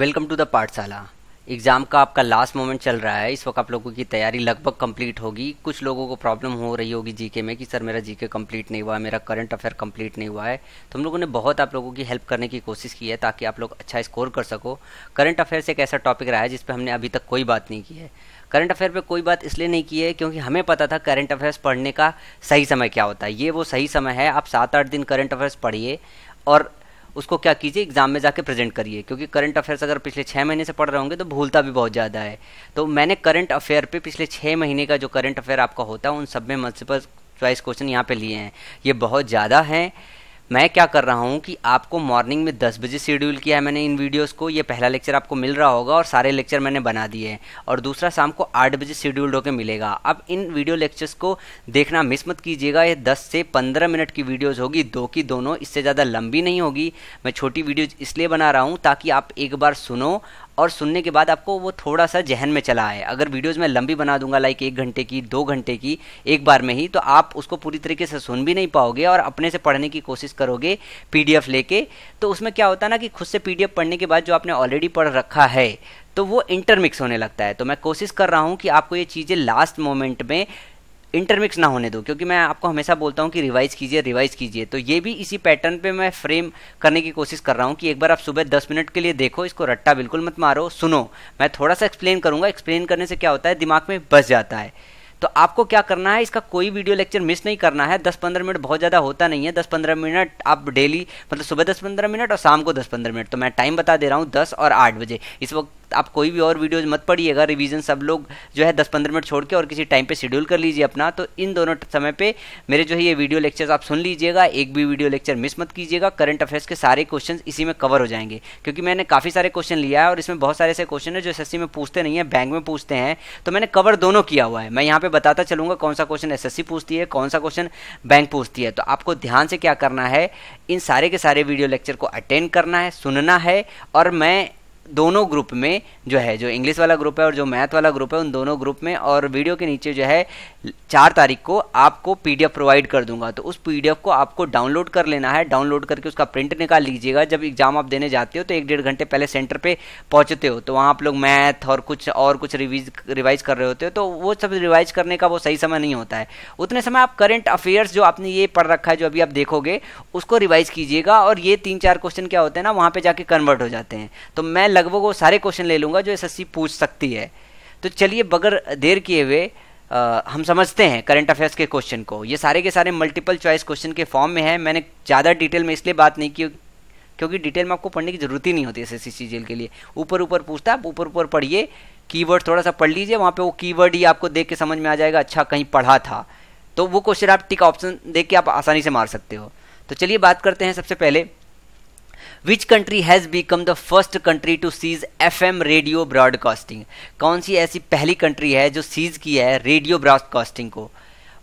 welcome to the Pathshala exam का आपका last moment चल रहा है इस वक्त आप लोगों की तैयारी लगभग कंप्लीट होगी कुछ लोगों को प्रॉब्लम हो रही होगी जीके में कि सर मेरा जीके कंप्लीट नहीं हुआ है मेरा करंट अफेयर कंप्लीट नहीं हुआ है तो हम लोगों ने बहुत आप लोगों की हेल्प करने की कोशिश की है ताकि आप लोग अच्छा स्कोर कर सको करंट अफेयर्स एक ऐसा टॉपिक रहा है जिस पर हमने अभी तक कोई बात नहीं की है करंट अफेयर पे कोई बात इसलिए नहीं की है क्योंकि हमें पता था करंट अफेयर्स पढ़ने का सही समय क्या होता है ये वो सही समय है आप सात आठ दिन करंट अफेयर्स पढ़िए और उसको क्या कीजिए एग्जाम में जाके प्रेजेंट करिए क्योंकि करंट अफेयर्स अगर पिछले छः महीने से पढ़ रहे होंगे तो भूलता भी बहुत ज़्यादा है तो मैंने करंट अफेयर पे पिछले छः महीने का जो करंट अफेयर आपका होता है उन सब में मल्टीपल चॉइस क्वेश्चन यहाँ पे लिए हैं ये बहुत ज़्यादा हैं मैं क्या कर रहा हूँ कि आपको मॉर्निंग में 10 बजे शेड्यूल किया है मैंने इन वीडियोस को ये पहला लेक्चर आपको मिल रहा होगा और सारे लेक्चर मैंने बना दिए हैं और दूसरा शाम को 8 बजे शेड्यूल्ड होकर मिलेगा अब इन वीडियो लेक्चर्स को देखना मिस मत कीजिएगा ये 10 से 15 मिनट की वीडियोज़ होगी दो की दोनों इससे ज़्यादा लंबी नहीं होगी मैं छोटी वीडियोज इसलिए बना रहा हूँ ताकि आप एक बार सुनो और सुनने के बाद आपको वो थोड़ा सा जहन में चला आए अगर वीडियोज़ मैं लंबी बना दूंगा लाइक एक घंटे की दो घंटे की एक बार में ही तो आप उसको पूरी तरीके से सुन भी नहीं पाओगे और अपने से पढ़ने की कोशिश करोगे पी लेके तो उसमें क्या होता है ना कि खुद से पी पढ़ने के बाद जो आपने ऑलरेडी पढ़ रखा है तो वो इंटरमिक्स होने लगता है तो मैं कोशिश कर रहा हूँ कि आपको ये चीज़ें लास्ट मोमेंट में इंटरमिक्स ना होने दो क्योंकि मैं आपको हमेशा बोलता हूँ कि रिवाइज़ कीजिए रिवाइज़ कीजिए तो ये भी इसी पैटर्न पे मैं फ्रेम करने की कोशिश कर रहा हूँ कि एक बार आप सुबह दस मिनट के लिए देखो इसको रट्टा बिल्कुल मत मारो सुनो मैं थोड़ा सा एक्सप्लेन करूंगा एक्सप्लेन करने से क्या होता है दिमाग में बस जाता है तो आपको क्या करना है इसका कोई वीडियो लेक्चर मिस नहीं करना है दस पंद्रह मिनट बहुत ज़्यादा होता नहीं है दस पंद्रह मिनट आप डेली मतलब सुबह दस पंद्रह मिनट और शाम को दस पंद्रह मिनट तो मैं टाइम बता दे रहा हूँ दस और आठ बजे इस वक्त आप कोई भी और वीडियोज मत पढ़िएगा रिविजन सब लोग जो है दस पंद्रह मिनट छोड़ के और किसी टाइम पर शेड्यूल कर लीजिए अपना तो इन दोनों समय पर मेरे जो है ये वीडियो लेक्चर्स आप सुन लीजिएगा एक भी वीडियो लेक्चर मिस मत कीजिएगा करंट अफेयर्स के सारे क्वेश्चन इसी में कवर हो जाएंगे क्योंकि मैंने काफ़ी सारे क्वेश्चन लिया है और इसमें बहुत सारे ऐसे क्वेश्चन है जो एस में पूछते नहीं है बैंक में पूछते हैं तो मैंने कवर दोनों किया हुआ है मैं यहाँ पे बताता चलूंगा कौन सा क्वेश्चन एस पूछती है कौन सा क्वेश्चन बैंक पूछती है तो आपको ध्यान से क्या करना है इन सारे के सारे वीडियो लेक्चर को अटेंड करना है सुनना है और मैं दोनों ग्रुप में जो है जो इंग्लिश वाला ग्रुप है और जो मैथ वाला ग्रुप है उन दोनों ग्रुप में और वीडियो के नीचे जो है चार तारीख को आपको पीडीएफ प्रोवाइड कर दूंगा तो उस पीडीएफ को आपको डाउनलोड कर लेना है डाउनलोड करके उसका प्रिंट निकाल लीजिएगा जब एग्जाम आप देने जाते हो तो एक डेढ़ घंटे पहले सेंटर पर पहुँचते हो तो वहाँ आप लोग मैथ और कुछ और कुछ रिवीज रिवाइज कर रहे होते हो तो वो सब रिवाइज करने का वो सही समय नहीं होता है उतने समय आप करेंट अफेयर्स जो आपने ये पढ़ रखा है जो अभी आप देखोगे उसको रिवाइज कीजिएगा और ये तीन चार क्वेश्चन क्या होते हैं ना वहाँ पर जाके कन्वर्ट हो जाते हैं तो मैं लगभग वो सारे क्वेश्चन ले लूँगा जो एसएससी पूछ सकती है तो चलिए बगैर देर किए हुए हम समझते हैं करंट अफेयर्स के क्वेश्चन को ये सारे के सारे मल्टीपल चॉइस क्वेश्चन के फॉर्म में है मैंने ज़्यादा डिटेल में इसलिए बात नहीं की क्योंकि डिटेल में आपको पढ़ने की ज़रूरत ही नहीं होती एस एस सी के लिए ऊपर ऊपर पूछता आप ऊपर ऊपर पढ़िए कीवर्ड थोड़ा सा पढ़ लीजिए वहाँ पे वो कीवर्ड ही आपको देख के समझ में आ जाएगा अच्छा कहीं पढ़ा था तो वो क्वेश्चन आप टिक ऑप्शन देख के आप आसानी से मार सकते हो तो चलिए बात करते हैं सबसे पहले which country has become the first country to cease F M radio broadcasting कौन सी ऐसी पहली कंट्री है जो सीज की है रेडियो ब्रॉडकास्टिंग को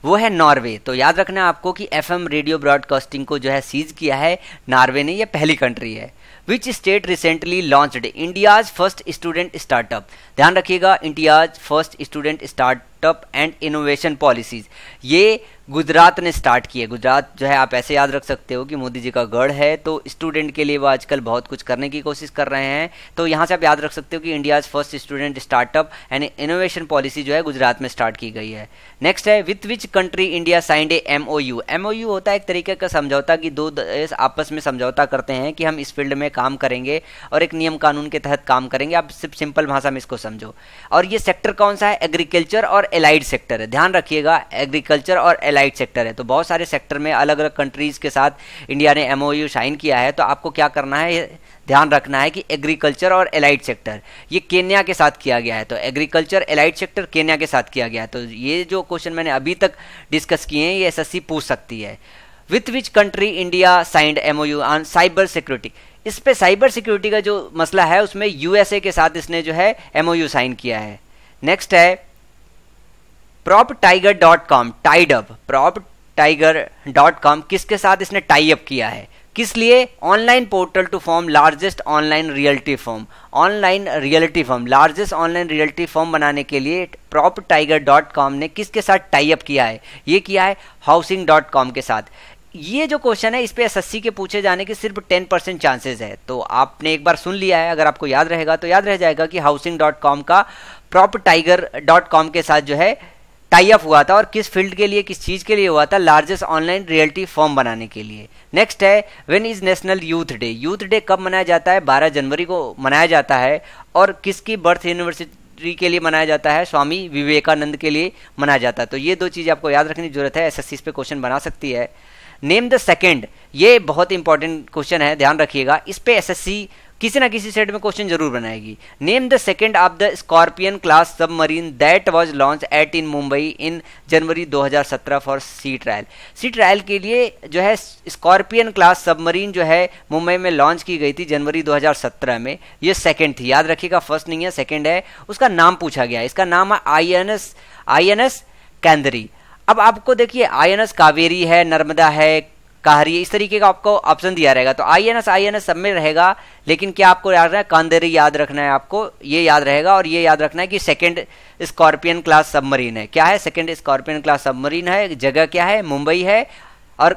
वो है नॉर्वे तो याद रखना आपको कि एफ रेडियो ब्रॉडकास्टिंग को जो है सीज किया है नॉर्वे ने यह पहली कंट्री है which state recently launched India's first student startup ध्यान रखिएगा India's first student start startup and innovation policies ये गुजरात ने स्टार्ट की है गुजरात जो है आप ऐसे याद रख सकते हो कि मोदी जी का गढ़ है तो स्टूडेंट के लिए वो आजकल बहुत कुछ करने की कोशिश कर रहे हैं तो यहाँ से आप याद रख सकते हो कि India's first student startup and innovation policy जो है गुजरात में स्टार्ट की गई है नेक्स्ट है with which country India signed a M O U M O U होता है एक तरीके का समझौता कि दो देश आपस में समझौता करते हैं कि हम इस फील्ड में काम करेंगे और एक नियम कानून के तहत काम करेंगे आप सिर्फ सिंपल भाषा में इसको समझो और ये सेक्टर कौन सा है एग्रीकल्चर और एलाइड सेक्टर है ध्यान रखिएगा एग्रीकल्चर और एलाइड सेक्टर है तो बहुत सारे सेक्टर में अलग अलग कंट्रीज़ के साथ इंडिया ने एम साइन किया है तो आपको क्या करना है ध्यान रखना है कि एग्रीकल्चर और एलाइड सेक्टर ये केन्या के साथ किया गया है तो एग्रीकल्चर एलाइड सेक्टर केन्या के साथ किया गया है तो ये जो क्वेश्चन मैंने अभी तक डिस्कस किए हैं ये एस पूछ सकती है with which country India signed U on cyber security इस पे साइबर सिक्योरिटी का जो मसला है उसमें यूएसए के साथ इसने जो है एमओयू साइन किया है नेक्स्ट है prop tiger dot com tied up prop tiger dot com किसके साथ इसने टाई अप किया है किस लिए online portal to form largest online reality form online reality form largest online reality form बनाने के लिए प्रॉप टाइगर डॉट कॉम ने किसके साथ टाई अप किया है ये किया है हाउसिंग डॉट कॉम के साथ ये जो क्वेश्चन है इस पे एस के पूछे जाने के सिर्फ 10 परसेंट चांसेज है तो आपने एक बार सुन लिया है अगर आपको याद रहेगा तो याद रह जाएगा कि हाउसिंग डॉट कॉम का प्रॉप टाइगर डॉट कॉम के साथ जो है टाई अप हुआ था और किस फील्ड के लिए किस चीज़ के लिए हुआ था लार्जेस्ट ऑनलाइन रियलिटी फॉर्म बनाने के लिए नेक्स्ट है when is national youth day youth day कब मनाया जाता है 12 जनवरी को मनाया जाता है और किसकी बर्थ यूनिवर्सिटी के लिए मनाया जाता है स्वामी विवेकानंद के लिए मनाया जाता है तो ये दो चीज़ आपको याद रखने की जरूरत है एस पे क्वेश्चन बना सकती है नेम द सेकेंड ये बहुत इंपॉर्टेंट क्वेश्चन है ध्यान रखिएगा इस पर एस किसी ना किसी सेट में क्वेश्चन जरूर बनाएगी name the second of the Scorpion class submarine that was launch at in Mumbai in January 2017 for sea trial sea trial के लिए जो है स्कॉर्पियन क्लास सबमरीन जो है मुंबई में लॉन्च की गई थी जनवरी 2017 में ये सेकेंड थी याद रखिएगा फर्स्ट नहीं है सेकेंड है उसका नाम पूछा गया इसका नाम है I N S I N S Khanderi अब आपको देखिए आई एन एस कावेरी है नर्मदा है कह रही है इस तरीके का आपको ऑप्शन दिया रहेगा तो I N S I N S सब में रहेगा लेकिन क्या आपको याद रखना है कांदेरी याद रखना है आपको ये याद रहेगा और ये याद रखना है कि सेकेंड स्कॉर्पियन क्लास सबमरीन है क्या है सेकेंड स्कॉर्पियन क्लास सबमरीन है जगह क्या है मुंबई है और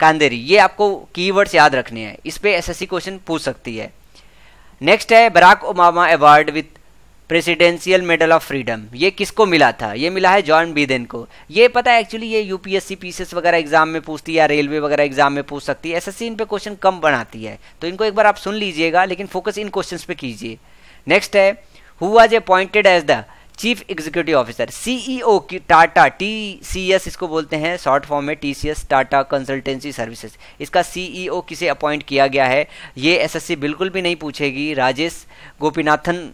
कांदेरी ये आपको कीवर्ड्स याद रखने हैं इस पर एस क्वेश्चन पूछ सकती है नेक्स्ट है Barack Obama award with presidential medal of freedom ये किसको मिला था ये मिला है जॉन बीदेन को ये पता है एक्चुअली ये यूपीएससी पीसीएस वगैरह एग्जाम में पूछती है या रेलवे वगैरह एग्जाम में पूछ सकती है एसएससी इन पे क्वेश्चन कम बनाती है तो इनको एक बार आप सुन लीजिएगा लेकिन फोकस इन क्वेश्चन पे कीजिए नेक्स्ट है who was appointed as the chief executive officer CEO की टाटा टी सी एस इसको बोलते हैं शॉर्ट फॉर्म में T C S Tata consultancy services इसका सीईओ e किसे अपॉइंट किया गया है ये एसएससी बिल्कुल भी नहीं पूछेगी राजेश गोपीनाथन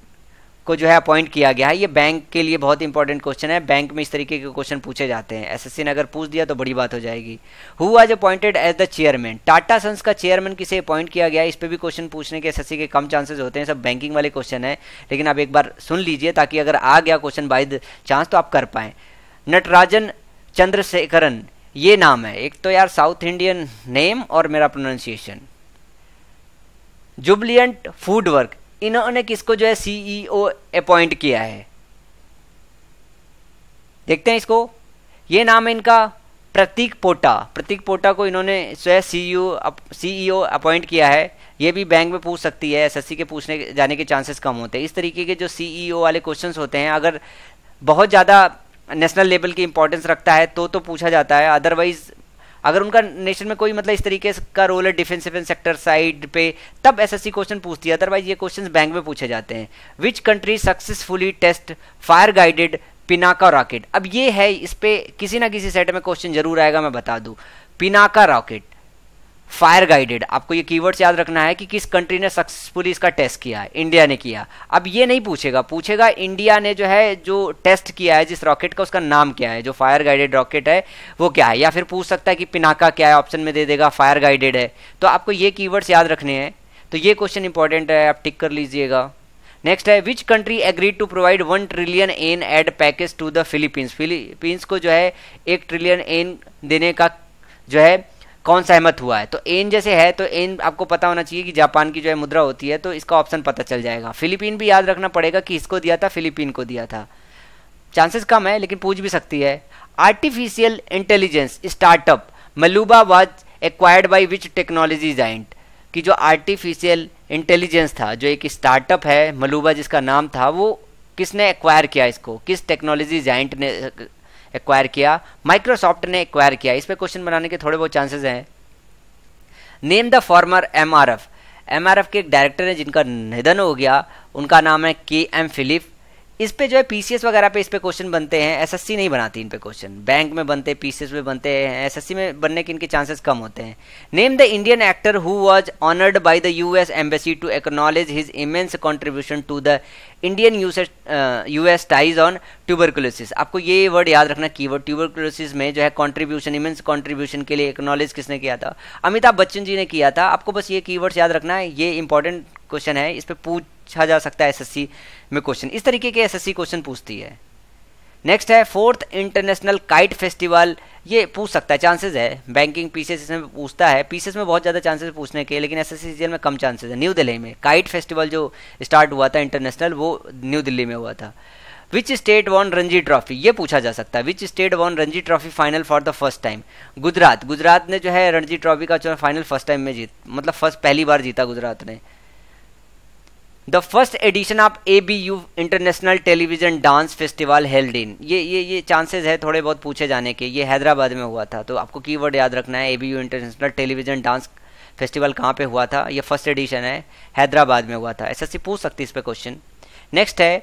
को जो है अपॉइंट किया गया है ये बैंक के लिए बहुत इंपॉर्टेंट क्वेश्चन है बैंक में इस तरीके के क्वेश्चन पूछे जाते हैं एसएससी ने अगर पूछ दिया तो बड़ी बात हो जाएगी हु आज appointed as the chairman Tata sons का चेयरमैन किसे अपॉइंट किया गया इस पर भी क्वेश्चन पूछने के एस के कम चांसेस होते हैं सब बैंकिंग वाले क्वेश्चन है लेकिन आप एक बार सुन लीजिए ताकि अगर आ गया क्वेश्चन बाई चांस तो आप कर पाए नटराजन चंद्रशेखरन ये नाम है एक तो यार साउथ इंडियन नेम और मेरा प्रोनाउंसिएशन जुबलियंट फूड वर्क इन्होंने किसको जो है सीईओ अपॉइंट e किया है देखते हैं इसको ये नाम है इनका प्रतीक पोटा प्रतीक पोटा को इन्होंने जो है सीईओ सीईओ अपॉइंट किया है ये भी बैंक में पूछ सकती है एसएससी के पूछने जाने के चांसेस कम होते हैं इस तरीके के जो सीईओ e वाले क्वेश्चंस होते हैं अगर बहुत ज़्यादा नेशनल लेवल की इंपॉर्टेंस रखता है तो तो पूछा जाता है अदरवाइज अगर उनका नेशन में कोई मतलब इस तरीके का रोल है डिफेंसिव सेक्टर साइड पे तब एस क्वेश्चन पूछती है अदरवाइज ये क्वेश्चन बैंक में पूछे जाते हैं which country successfully test fire guided Pinaka rocket अब ये है इस पर किसी ना किसी सेट में क्वेश्चन जरूर आएगा मैं बता दूँ पिनाका रॉकेट फायर गाइडेड आपको ये कीवर्ड्स याद रखना है कि किस कंट्री ने सक्सेसफुली इसका टेस्ट किया है इंडिया ने किया अब ये नहीं पूछेगा पूछेगा इंडिया ने जो है जो टेस्ट किया है जिस रॉकेट का उसका नाम क्या है जो फायर गाइडेड रॉकेट है वो क्या है या फिर पूछ सकता है कि पिनाका क्या है ऑप्शन में दे देगा फायर गाइडेड है तो आपको ये कीवर्ड्स याद रखने हैं तो ये क्वेश्चन इंपॉर्टेंट है आप टिक कर लीजिएगा नेक्स्ट है which country agreed to provide one trillion an aid package to the Philippines Philippines को जो है एक ट्रिलियन एन देने का जो है कौन सहमत हुआ है तो एन जैसे है तो एन आपको पता होना चाहिए कि जापान की जो है मुद्रा होती है तो इसका ऑप्शन पता चल जाएगा फिलीपीन भी याद रखना पड़ेगा कि इसको दिया था फिलीपीन को दिया था चांसेस कम है लेकिन पूछ भी सकती है artificial intelligence startup Maluuba was acquired by which technology giant कि जो आर्टिफिशियल इंटेलिजेंस था जो एक स्टार्टअप है मलूबा जिसका नाम था वो किसने एक्वायर किया इसको किस टेक्नोलॉजी जाइंट ने एक्वायर किया माइक्रोसॉफ्ट ने एक्वायर किया इस पर क्वेश्चन बनाने के थोड़े बहुत चांसेस हैं name the former M R F M R F के एक डायरेक्टर हैं जिनका निधन हो गया उनका नाम है के एम फिलिप इस पे जो है पीसीएस वगैरह पे इस पे क्वेश्चन बनते हैं एसएससी नहीं बनाती इन पे क्वेश्चन बैंक में बनते हैं पीसीएस में बनते हैं एसएससी में बनने के इनके चांसेस कम होते हैं name the Indian actor who was honoured by the US embassy to acknowledge his immense contribution to the Indian US ties on tuberculosis आपको ये वर्ड याद रखना की वर्ड ट्यूबरकुलोसिस में जो है कॉन्ट्रीब्यूशन इमेंस कॉन्ट्रीब्यूशन के लिए एक्नॉलेज किसने किया था अमिताभ बच्चन जी ने किया था आपको बस ये की याद रखना है ये इंपॉर्टेंट क्वेश्चन है इस पर पूछ पूछा जा सकता है एसएससी में क्वेश्चन इस तरीके के एसएससी क्वेश्चन पूछती है नेक्स्ट है फोर्थ इंटरनेशनल काइट फेस्टिवल ये पूछ सकता है चांसेस है बैंकिंग पीसेस इसमें पूछता है पीसेस में बहुत ज़्यादा चांसेस पूछने के लेकिन एस एस में कम चांसेस है न्यू दिल्ली में काइट फेस्टिवल जो स्टार्ट हुआ था इंटरनेशनल वो न्यू दिल्ली में हुआ था which state won Ranji trophy ये पूछा जा सकता है which state won Ranji trophy final for the first time Gujarat Gujarat ने जो है रणजी ट्रॉफी का जो फाइनल फर्स्ट टाइम में जीत मतलब फर्स्ट पहली बार जीता गुजरात ने the first edition of A B U international television dance festival held in ये ये ये चांसेस है थोड़े बहुत पूछे जाने के ये हैदराबाद में हुआ था तो आपको कीवर्ड याद रखना है A B U international television dance festival कहाँ पे हुआ था ये फर्स्ट एडिशन है हैदराबाद में हुआ था सी पूछ सकती है इस पर क्वेश्चन नेक्स्ट है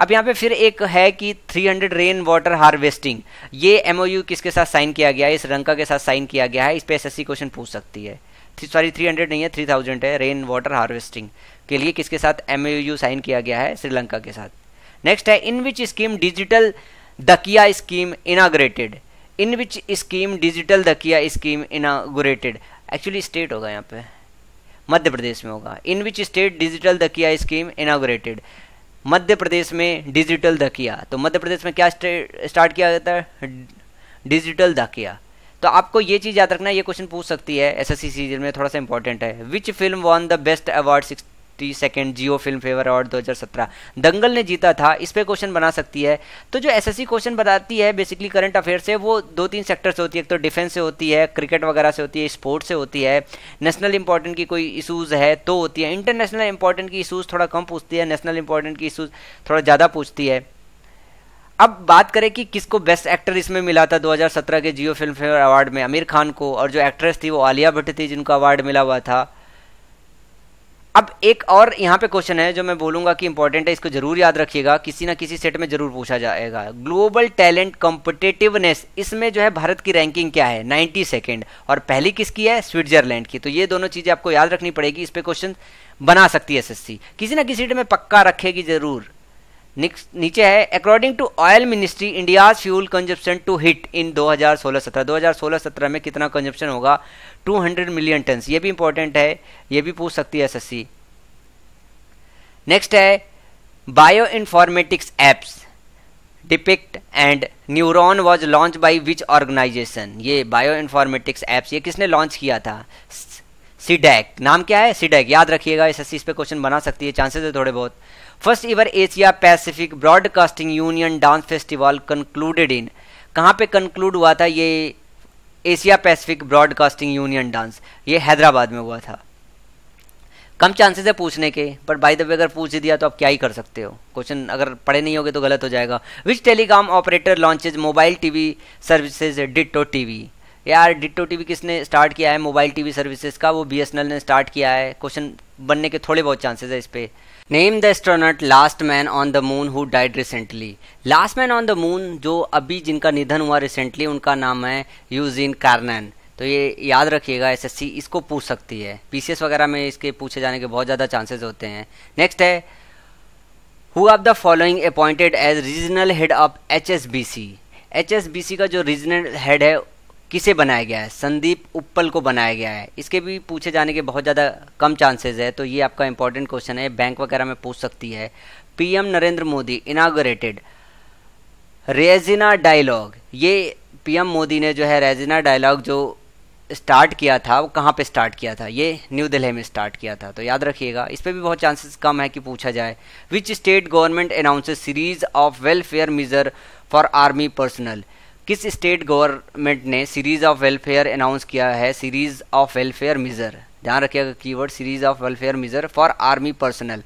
अब यहाँ पे फिर एक है कि 300 रेन वाटर हार्वेस्टिंग ये एम किसके साथ साइन किया गया है इस रंका के साथ साइन किया गया है इस पर एस क्वेश्चन पूछ सकती है सॉरी 300 नहीं है 3000 है रेन वाटर हार्वेस्टिंग के लिए किसके साथ एम साइन किया गया है श्रीलंका के साथ नेक्स्ट है in which scheme digital Dakiya scheme inaugurated in which scheme digital Dakiya scheme inaugurated actually state होगा यहाँ पे मध्य प्रदेश में होगा in which state digital Dakiya scheme inaugurated Madhya Pradesh में डिजिटल दकिया तो मध्य प्रदेश में क्या स्टार्ट किया जाता है डिजिटल दकिया तो आपको ये चीज़ याद रखना ये क्वेश्चन पूछ सकती है एसएससी सीजन में थोड़ा सा इंपॉर्टेंट है which film won the best award six fifty second Jio filmfare award 2017 Dangal ने जीता था इस पर क्वेश्चन बना सकती है तो जो एसएससी क्वेश्चन बताती है बेसिकली करंट अफेयर से वो दो तीन सेक्टर से होती है एक तो डिफेंस से होती है क्रिकेट वगैरह से होती है स्पोर्ट से होती है नेशनल इंपॉर्टेंट की कोई इशूज़ है तो होती है इंटरनेशनल इंपॉर्टेंट की इशूज़ थोड़ा कम पूछती है नेशनल इंपॉर्टेंट की इशूज़ थोड़ा ज़्यादा पूछती है अब बात करें कि किसको बेस्ट एक्टर इसमें मिला था 2017 के जियो फिल्म फेयर अवार्ड में आमिर खान को और जो एक्ट्रेस थी वो आलिया भट्ट थी जिनको अवार्ड मिला हुआ था अब एक और यहाँ पे क्वेश्चन है जो मैं बोलूंगा कि इंपॉर्टेंट है इसको जरूर याद रखिएगा किसी ना किसी सेट में जरूर पूछा जाएगा ग्लोबल टैलेंट कॉम्पिटेटिवनेस इसमें जो है भारत की रैंकिंग क्या है नाइन्टी सेकेंड और पहली किसकी है स्विट्जरलैंड की तो ये दोनों चीज़ें आपको याद रखनी पड़ेगी इस पर क्वेश्चन बना सकती है एस किसी ना किसी सेट में पक्का रखेगी जरूर नीचे है according to oil ministry India fuel consumption to hit in 2016-17 2016-17 में कितना कंजप्शन होगा 200 मिलियन टन ये भी इंपॉर्टेंट है ये भी पूछ सकती है एसएससी नेक्स्ट है bioinformatics apps depict and neuron was launch by which organization ये बायो इन्फॉर्मेटिक्स एप्स ये किसने लॉन्च किया था सीडैक नाम क्या है सीडैक याद रखिएगा एस एस इस पर क्वेश्चन बना सकती है चांसेस है थोड़े बहुत first ever Asia Pacific broadcasting union dance festival concluded in कहाँ पे कंक्लूड हुआ था ये Asia Pacific broadcasting union dance ये हैदराबाद में हुआ था कम चांसेस है पूछने के बट बाय द वे अगर पूछ दिया तो आप क्या ही कर सकते हो क्वेश्चन अगर पढ़े नहीं होगे तो गलत हो जाएगा which telecom operator launches mobile TV services ditto TV यार डिटो टीवी किसने स्टार्ट किया है मोबाइल टीवी सर्विसेज का वो बीएसएनएल ने स्टार्ट किया है क्वेश्चन बनने के थोड़े बहुत चांसेस है इस पे name the astronaut last man on the moon who died recently last man on the moon जो अभी जिनका निधन हुआ रिसेंटली उनका नाम है यूजिन कार्नन तो ये याद रखिएगा एसएससी इसको पूछ सकती है पीसीएस वगैरह में इसके पूछे जाने के बहुत ज़्यादा चांसेस होते हैं नेक्स्ट है who are the following appointed as regional head of H H S का जो रीजनल हेड है किसे बनाया गया है संदीप उप्पल को बनाया गया है इसके भी पूछे जाने के बहुत ज़्यादा कम चांसेस है तो ये आपका इंपॉर्टेंट क्वेश्चन है बैंक वगैरह में पूछ सकती है PM Narendra Modi inaugurated Raisina dialogue ये पीएम मोदी ने जो है रेजिना डायलॉग जो स्टार्ट किया था वो कहाँ पे स्टार्ट किया था ये न्यू दिल्ली में स्टार्ट किया था तो याद रखिएगा इस पर भी बहुत चांसेस कम है कि पूछा जाए which state government announce series of welfare measure for army personnel किस स्टेट गवर्नमेंट ने सीरीज ऑफ वेलफेयर अनाउंस किया है सीरीज ऑफ वेलफेयर मेजर ध्यान रखिएगा keyword series of welfare measure for army personnel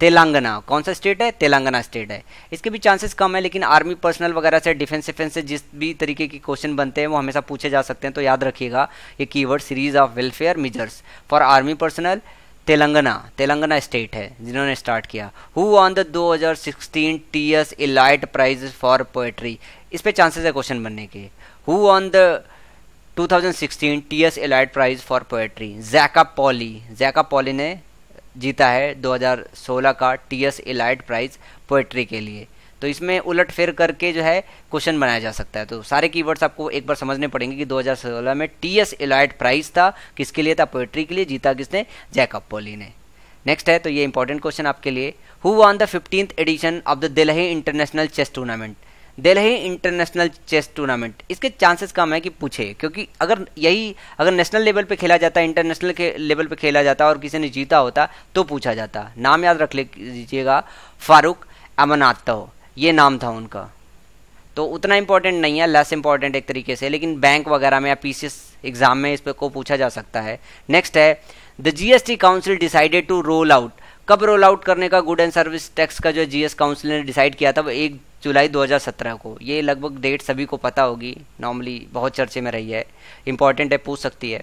Telangana कौन सा स्टेट है तेलंगाना स्टेट है इसके भी चांसेस कम है लेकिन आर्मी पर्सनल वगैरह से डिफेंस डिफेंस से जिस भी तरीके के क्वेश्चन बनते हैं वो हमेशा पूछे जा सकते हैं तो याद रखिएगा ये keyword series of welfare measures for army personnel Telangana Telangana state है जिन्होंने स्टार्ट किया who won the 2016 a Eliot prize for poetry इस पर चांसेस है क्वेश्चन बनने के who won the 2016 S Eliot prize for poetry Jacob Polley Jacob Polley ने जीता है 2016 का T S Eliot prize poetry के लिए तो इसमें उलट फेर करके जो है क्वेश्चन बनाया जा सकता है तो सारे कीवर्ड्स आपको एक बार समझने पड़ेंगे कि 2016 में टी एस एलाइड प्राइज था किसके लिए था पोएट्री के लिए जीता किसने जैकब पॉली ने नेक्स्ट है तो ये इंपॉर्टेंट क्वेश्चन आपके लिए who won the fifteenth edition of the Delhi international chess tournament Delhi international chess tournament इसके चांसेस कम है कि पूछे क्योंकि अगर यही अगर नेशनल लेवल पे खेला जाता इंटरनेशनल के लेवल पे खेला जाता और किसी ने जीता होता तो पूछा जाता नाम याद रख लीजिएगा फारूक अमनातो ये नाम था उनका तो उतना इंपॉर्टेंट नहीं है लेस इंपॉर्टेंट एक तरीके से लेकिन बैंक वगैरह में या पी एग्ज़ाम में इस पर को पूछा जा सकता है नेक्स्ट है the G S T council decided to roll out कब रोल आउट करने का गुड एंड सर्विस टैक्स का जो जीएस काउंसिल ने डिसाइड किया था वो एक जुलाई 2017 को ये लगभग डेट सभी को पता होगी नॉर्मली बहुत चर्चे में रही है इंपॉर्टेंट है पूछ सकती है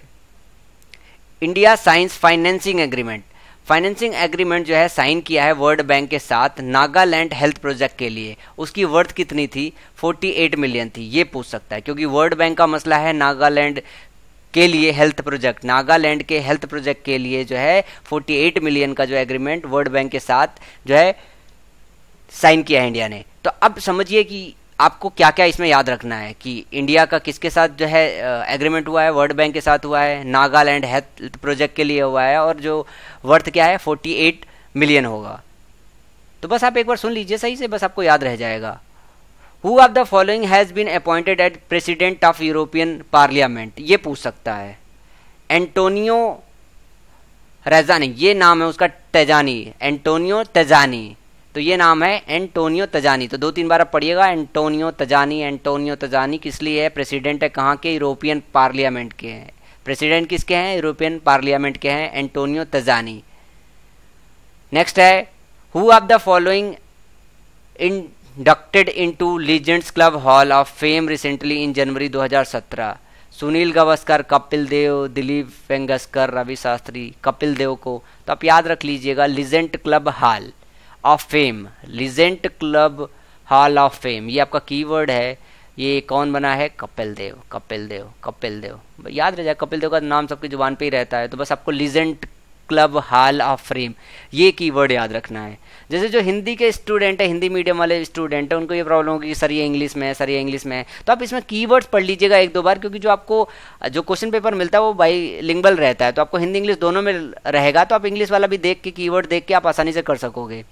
India science financing agreement financing agreement जो है साइन किया है वर्ल्ड बैंक के साथ नागालैंड हेल्थ प्रोजेक्ट के लिए उसकी वर्थ कितनी थी 48 मिलियन थी ये पूछ सकता है क्योंकि वर्ल्ड बैंक का मसला है नागालैंड के लिए हेल्थ प्रोजेक्ट नागालैंड के हेल्थ प्रोजेक्ट के लिए जो है 48 मिलियन का जो एग्रीमेंट वर्ल्ड बैंक के साथ जो है साइन किया है इंडिया ने तो अब समझिए कि आपको क्या क्या इसमें याद रखना है कि इंडिया का किसके साथ जो है एग्रीमेंट हुआ है वर्ल्ड बैंक के साथ हुआ है नागालैंड हेल्थ प्रोजेक्ट के लिए हुआ है और जो वर्थ क्या है 48 मिलियन होगा तो बस आप एक बार सुन लीजिए सही से बस आपको याद रह जाएगा who of the following has been appointed at president of European parliament ये पूछ सकता है एंटोनियो रजानी ये नाम है उसका तेजानी एंटोनियो तेजानी तो ये नाम है एंटोनियो तजानी तो दो तीन बार आप पढ़िएगा एंटोनियो तजानी एंटोनियो तजानी किस लिए है प्रेसिडेंट है कहाँ के यूरोपियन पार्लियामेंट के हैं प्रेसिडेंट किसके हैं यूरोपियन पार्लियामेंट के हैं एंटोनियो तजानी नेक्स्ट है who of the following inducted into legends club hall of fame recently in January 2017 Sunil Gavaskar Kapil Dev Dilip Vengsarkar Ravi Shastri Kapil Dev को तो आप याद रख लीजिएगा legend club hall of fame legend club hall of fame ये आपका कीवर्ड है ये कौन बना है कपिल देव कपिल देव कपिल देव याद रह जाए कपिल देव का नाम सबकी जुबान पे ही रहता है तो बस आपको legend club hall of fame ये कीवर्ड याद रखना है जैसे जो हिंदी के स्टूडेंट है हिंदी मीडियम वाले स्टूडेंट हैं उनको ये प्रॉब्लम होगी कि सर ये इंग्लिश में है सर ये इंग्लिश में है तो आप इसमें कीवर्ड्स पढ़ लीजिएगा एक दो बार क्योंकि जो आपको जो क्वेश्चन पेपर मिलता है वो बाई लिंगबल रहता है तो आपको हिंदी इंग्लिश दोनों में रहेगा तो आप इंग्लिश वाला भी देख के की वर्ड देख के आप आसानी से कर सकोगे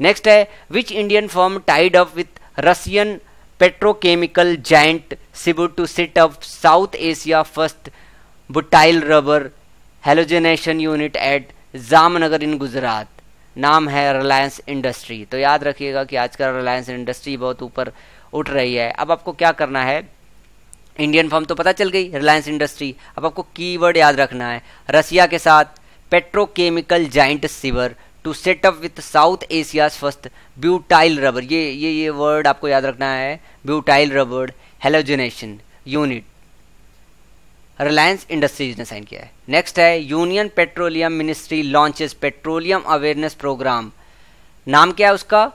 नेक्स्ट है which Indian firm tied up with Russian petrochemical giant Sibur to set up South Asia first butyl rubber halogenation unit at Jamnagar in Gujarat नाम है रिलायंस इंडस्ट्री तो याद रखिएगा कि आजकल रिलायंस इंडस्ट्री बहुत ऊपर उठ रही है अब आपको क्या करना है इंडियन फॉर्म तो पता चल गई रिलायंस इंडस्ट्री अब आपको कीवर्ड याद रखना है रसिया के साथ petrochemical giant Sibur to set up with South Asia's first butyl rubber ये ये ये वर्ड आपको याद रखना है butyl rubber halogenation unit Reliance industries ने साइन किया है नेक्स्ट है union petroleum ministry launches petroleum awareness program नाम क्या है उसका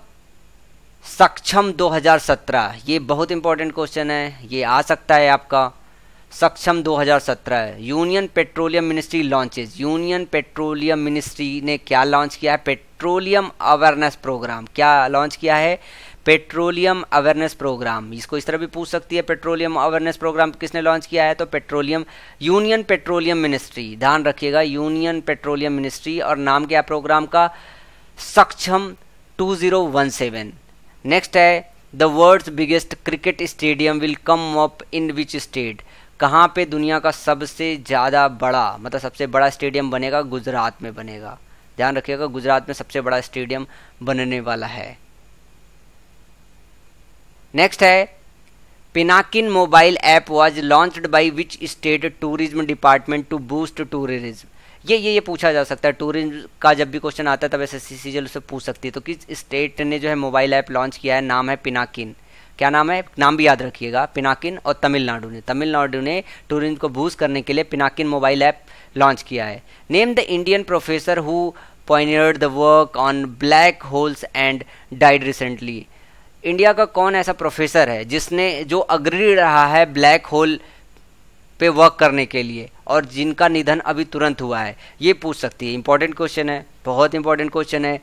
सक्षम 2017 ये बहुत इंपॉर्टेंट क्वेश्चन है ये आ सकता है आपका Saksham 2017 union petroleum ministry launches union petroleum ministry ने क्या लॉन्च किया है पेट्रोलियम अवेयरनेस प्रोग्राम क्या लॉन्च किया है पेट्रोलियम अवेयरनेस प्रोग्राम इसको इस तरह भी पूछ सकती है पेट्रोलियम अवेयरनेस प्रोग्राम किसने लॉन्च किया है तो पेट्रोलियम यूनियन पेट्रोलियम मिनिस्ट्री ध्यान रखिएगा यूनियन पेट्रोलियम मिनिस्ट्री और नाम क्या प्रोग्राम का सक्षम 2017 नेक्स्ट है the world's biggest cricket stadium will come up in which state कहाँ पे दुनिया का सबसे ज़्यादा बड़ा मतलब सबसे बड़ा स्टेडियम बनेगा गुजरात में बनेगा ध्यान रखिएगा गुजरात में सबसे बड़ा स्टेडियम बनने वाला है नेक्स्ट है Pinakin mobile app was launched by which state tourism department to boost tourism ये ये ये पूछा जा सकता है टूरिज्म का जब भी क्वेश्चन आता है तब एस एस सी सीजल उसे पूछ सकती है तो किस स्टेट ने जो है मोबाइल ऐप लॉन्च किया है नाम है पिनाकिन क्या नाम है नाम भी याद रखिएगा पिनाकिन और तमिलनाडु ने तमिलनाडु ने टूरिज्म को बूस्ट करने के लिए पिनाकिन मोबाइल ऐप लॉन्च किया है name the Indian professor who pioneered the work on black holes and died recently India का कौन ऐसा प्रोफेसर है जिसने जो अग्री रहा है ब्लैक होल पे वर्क करने के लिए और जिनका निधन अभी तुरंत हुआ है ये पूछ सकती है इंपॉर्टेंट क्वेश्चन है बहुत इंपॉर्टेंट क्वेश्चन है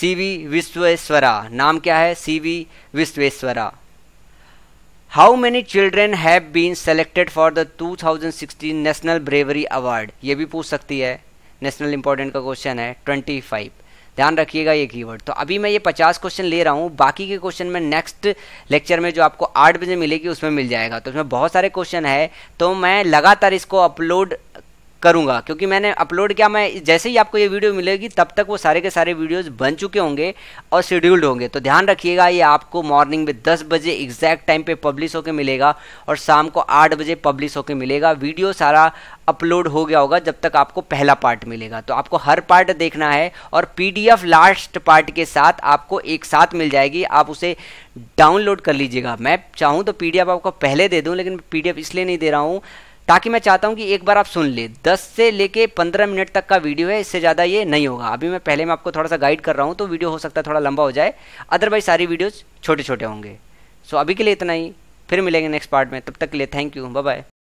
सी वी विश्वेश्वरा नाम क्या है C V Vishweshwara how many children have been selected for the 2016 national bravery award ये भी पूछ सकती है नेशनल इंपॉर्टेंट का क्वेश्चन है 25 ध्यान रखिएगा ये कीवर्ड तो अभी मैं ये पचास क्वेश्चन ले रहा हूँ बाकी के क्वेश्चन में नेक्स्ट लेक्चर में जो आपको आठ बजे मिलेगी उसमें मिल जाएगा तो उसमें बहुत सारे क्वेश्चन है तो मैं लगातार इसको अपलोड करूँगा क्योंकि मैंने अपलोड किया मैं जैसे ही आपको ये वीडियो मिलेगी तब तक वो सारे के सारे वीडियोज़ बन चुके होंगे और शेड्यूल्ड होंगे तो ध्यान रखिएगा ये आपको मॉर्निंग में दस बजे एग्जैक्ट टाइम पर पब्लिश होकर मिलेगा और शाम को आठ बजे पब्लिश होकर मिलेगा वीडियो सारा अपलोड हो गया होगा जब तक आपको पहला पार्ट मिलेगा तो आपको हर पार्ट देखना है और पी लास्ट पार्ट के साथ आपको एक साथ मिल जाएगी आप उसे डाउनलोड कर लीजिएगा मैं चाहूँ तो पी आपको पहले दे दूँ लेकिन पी इसलिए नहीं दे रहा हूँ ताकि मैं चाहता हूँ कि एक बार आप सुन ले 10 से लेके 15 मिनट तक का वीडियो है इससे ज़्यादा ये नहीं होगा अभी मैं पहले मैं आपको थोड़ा सा गाइड कर रहा हूँ तो वीडियो हो सकता है थोड़ा लंबा हो जाए अदरवाइज सारी वीडियोज़ छोटे छोटे होंगे सो अभी के लिए इतना ही फिर मिलेंगे नेक्स्ट पार्ट में तब तक के लिए थैंक यू बाय